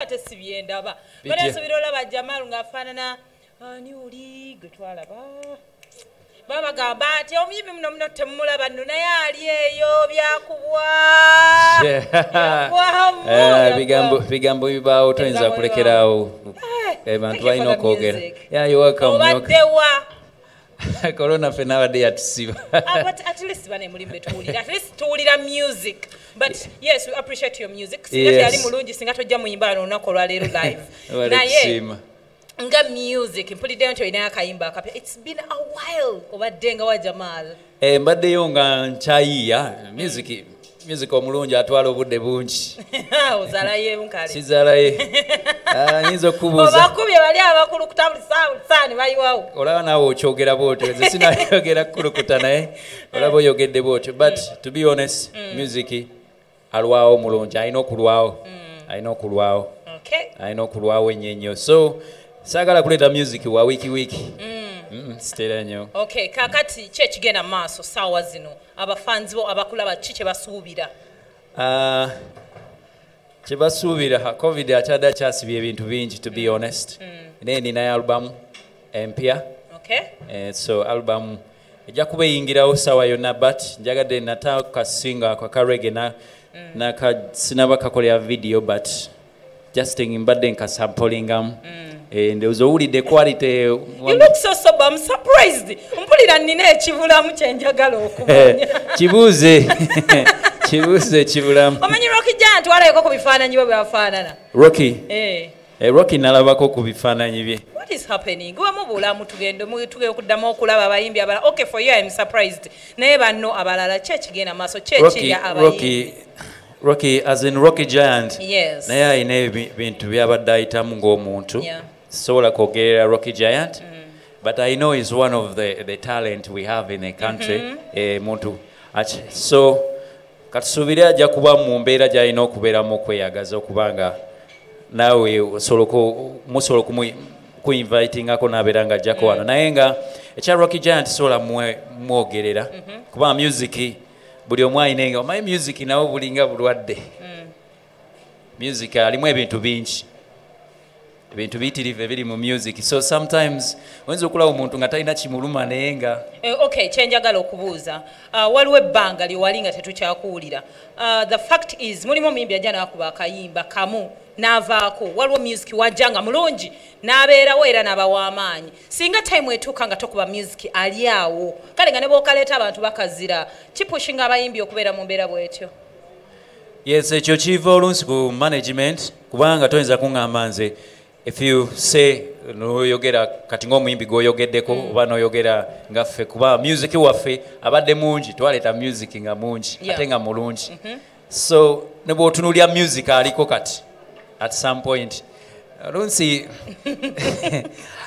ate si byendaba bana nsubira olaba jamalu ng'afaanana ani oli gwe twalaba babagamba ati omuyimbi muno muno temumulaba nno naye ali eyo byakubwa eh, bigambo bibaawo toyinza kulekerawo eh, bantu eh, balina okwogera obaddewa yeah, korona ffena abadde yatusibaaaa nga music mpuliddeyo nti olina akayimba akapya its been awile obaddenga wa jamal eh, mbaddeyo nga nkyayiya music mm -hmm. musika omulungi atwala obudde bungi sizaalayeyinza ah, okkubuzaobakubye bali abakulu kutabulisaabulisaani bayiwawo olaba naawe okyogera bwotyo nze sinayogera kkulukuta naye olaba oyogedde bwotyo but to be honest mm. Mm. music alwawo mulungi alina okulwawo mm. alina okulwawo alina okulwawo ennyo ennyo so saagala kuleeta music wa wiiki wiiki mm. okay kakati ki ekigenda maaso saawa zino abafanzi bo abakulaba ki kyebasuubira kyebasuubira uh, covid akyadde akyasibya ebintu bingi to be honest mm. naye ninayo albamu empya eh, so albamu ejja kuba eyingirawo saawa yonna but njagadde nataakasinga kakarege nakasinaba mm. kakolera vidiyo but just mbadde nkasampolingamu mm. Eh, ndowooza owulidde qualitmpulira eh, nina ekibulamu kyenjagala okumanya eh, kibuuze kibuuze ekibulamu omanyi roki jana twalayeko ku bifaananyi bwe byafaanana roki roki nalabako ku bifaananyi bye rocky as in rocky giant naye alina ebintu byabadde ayitamu ng'omuntu sola kwogerera rocky giant mm. but i know is one of the, the talent we have in the country mm-hmm. eh, muntu mm -hmm. eh, so katusuubire ajja kuba mu mbeera gyalina okubeeramu okweyagaza okubanga naawe musobola kuinvitingako nabeera nga ajjako mm. wano naye nga ekya rocky giant sola mwogerera mm-hmm. kuba music buli omu ayinenga omanye music nawe bulinga bulwadde mm. music alimu ebintu bingi ebintu biyitirivu ebiri mu music so sometimes oyinza okulaba omuntu nga talina kimuluma naye nga eh, ok kyenjagala okubuuza ah, waliwo ebbanga lyewali nga tetukyakuwulira ah, the fact is mulimu mimbi ajja naakuba akayimba kamu naavaako waliwo music wajja nga mulungi naabeerawo era naaba w'amaanyi singa time etuuka nga tokuba music ali awo kale nga ne bookaleeta abantu bakazira kipushinga abayimbi okubeera mu mbeera bwetyo yes ekyo kiva olunsi ku management kubanga toyinza kuŋŋamba nze if you say noyogera kati ngaomuyimbi goyogeddeko mm. oba noyogera ngaffe kuba music waffe abadde mungi twaleeta music nga mungi ate nga mulungi mm-hmm. so nebwotunulya music aliko kati at some point olunsi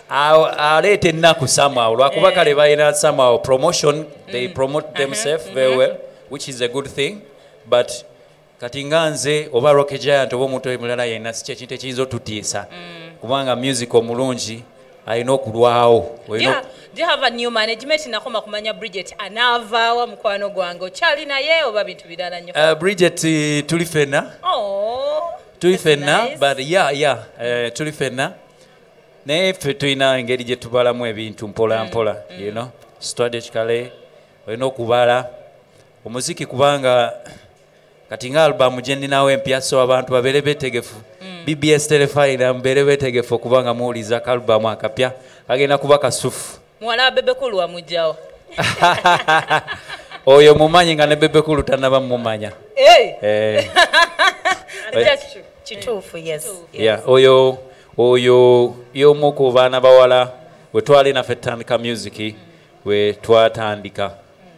uh, aleeta ennaku somehow lwakuba eh. kale balina somehow promotion they mm-hmm. promote mm-hmm. themselves very well which is a good thing but kati nga nze oba rocky giant oba omuntu emulala yena sikyo ekintu ekiyinza otutiisa mm. kubanga music omulungi alina okulwawo do you have a new management nakoma kumanya bridget anaavaawa mukwano gwange okyali naye oba bintu birala nyo eh, bridget eh, tuli fenna oh, tuli fenna but ya ya eh, tuli fenna naye ffe tulina engeri gye tubalamu ebintu mpola mm, mpola mm. yuno strategy kale olina okubala omuziki kubanga kati nga albamu gye ninawo empya so abantu babeere beetegefu bbs telefayina mubeere beetegefu okubanga muwuliza kalubamu akapya kagenda kuba kasufu muwala wa bebekulu wamujawa oyo mumanyi nga ne bebekulu tanaba mumumanya oyo oyo y'omu ku baana bawala we twali naffe tutandika music we twatandika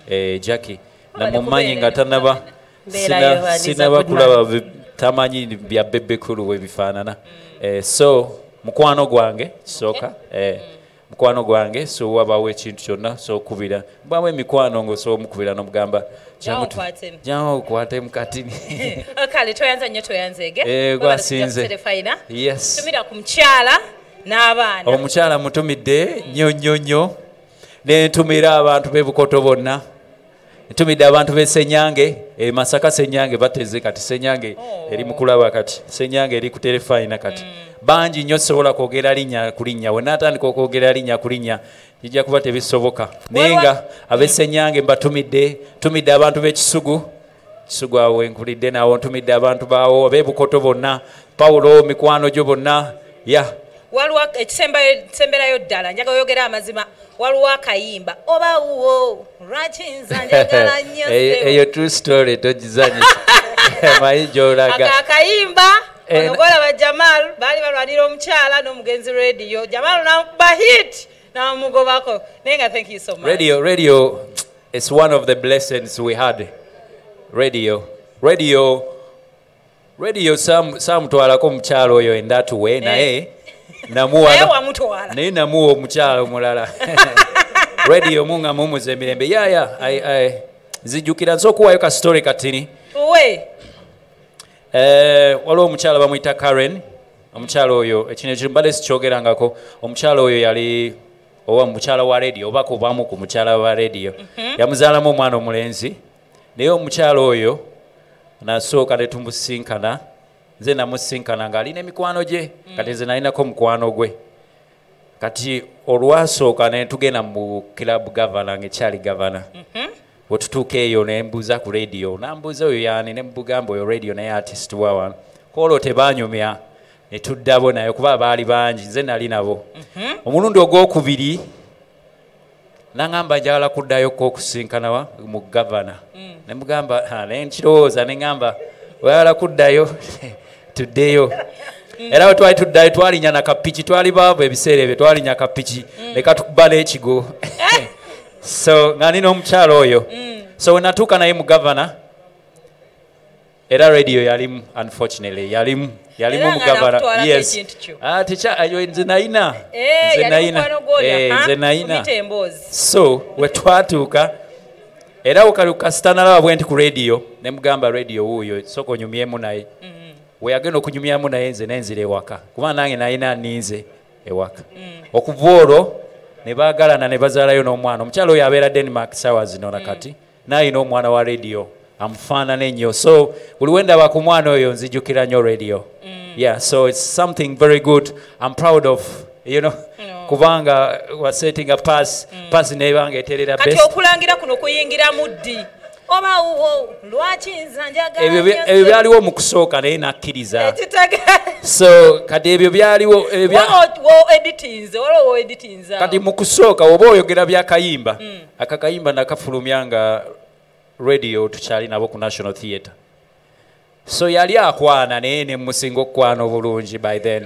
eh, jacki namumanyi nga tanaba sinabakulaba tamanyi bya bebekulu webifaanana eh, so mukwano gwange kisooka eh, mukwano gwange so wabawo ekintu kyonna sookubira mbamu emikwano nga osobola omukubira nomugamba omukyala mutumidde nyonyonyo nentumira abantu bebukoto bonna ntumidde abantu besenyange e masaka senyange bateze kati senyange eri oh. mukulaba kati senyange eri kuterefayina kati mm. bangi nnyo sobola kwogera linnya kulinnya wenatandika okwogera linnya kulinnya kijja kuba tebisoboka naye nga mm. abesenyange mbatumidde ntumidde abantu b'ekisugu kisugu awo wenkulidde nawo ntumidde abantu baawo abebukoto bonna pawulo mikwano gyo bonna ya yeah. waliwo ekisemberayo ddala njaga oyogera amazima waliwo akayimba oba wo lwaki nza njagala nnyo eyo t story togizanyisa mayi gyolaga akayimba eh, onogola ba jamal baali balwanira omukyala n'omugenzi rediyo jamal nakuba hit namugobako naye nga thank you so much radio radio it's one of the blessings we had radio radio radio saamutwalako omukyalo oyo endatuwe naye hey. Eh. namuwalanaye namuwa omukyala omulala radio mungamumuza emirembe yaya nzijjukira nsobola okuwayo kasitore katini eh, waliwo omukyala bamwita karen omukyala oyo ekino kino mbale sikyogerangako omukyala oyo yali owa mukyala wa radio oba kubamu ku mukyala wa radio mhm. yamuzaalamu omwana omulenzi naye omukyala oyo nasooka netumusinkana nze namusinkana ngaalina emikwano gye kati mm. nze nalinako mukwano gwe kati olwasooka naye tugenda mu club gavana ngaekyali gavana mm-hmm. wetutuuka eyo nembuuza ku radio nambuuza oyo yani nemugamba oyo radio naye artistwa wano koolo tebanyumya netuddabo naye kuba baali bangi nze nali nabo mm-hmm. omulundi ogwokubiri naŋamba njagala kuddayo kokusinkanawa mu gavana mm. nemugamba nenkirowooza neŋamba oyayala kuddayo tuddeyo era wetwali tuddayo twalinya nakapiki twali baabu ebiseera ebyo twalinya kapiki mm. leka tuba nekigo so nga nina omukyalo oyo mm. so wenatuuka naye mu gavana era radio yalimu unfortunately yalimu yalimu mugavanaenzenainanzenaina ah, eh, eh, ah, so wetwatuuka era okasita nalaba bwe nti ku rediyo nemugamba rediyo wuuyo soka onyumyemu naye mm-hmm. weyagenda okunyumyamu naye nze nenzira ewaka kubanga nange nayina ninze ewaka mm. okuva olwo nebagalana nebazaalayo n'omwana omukyala oyo abeera denmark sawa zino nakati mm. nayina omwana wa rediyo amufaanana ennyo so buli we ndaba ku mwana oyo nzijjukira nnyo rediyo mm. yeah so its something very good am proud of you know kubanga wasetinga pasi mm. pasi nebanga eterera kati okulangira kuno kuyingira muddi obawo lwaki nza njagala ebyo byaliwo mu kusooka naye nakkiriza so kati ebyo byaliwo kati mu kusooka oba oyogera byakayimba mm. akakayimba nakafulumya nga radio tukyali nabo ku national theatre so yali akwana naye nemusinga okukwana obulungi by then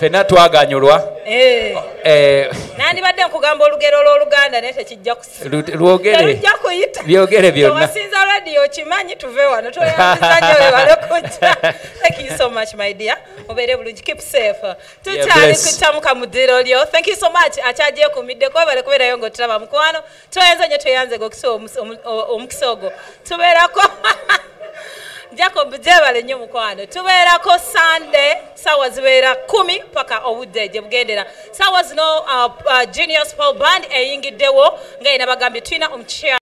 fenna twaganyulwa eh. Eh. nandibadde nkugamba olugero lwoluganda naye tekijja kusiwogeeja kuyita byogere byonnawasinza radio kimanyi tuve wano tweyaizanyowebalekuja thank you so much my dear mubeere bulungi kip safe tukyali kutamuka mudiro lyo thank you so much akyajiye kumiddeko bale kubeerayo nga otulaba mukwano tweyanzanye tweyanzega okusa omukisa ogo tubeerako jacob jebale nyo mukwano tubeerako sande sawa zibeera kumi paka obudde gyebugendera sawa zino uh, uh, genius pol band eyingiddewo ngaenabagambye tulina omukyalo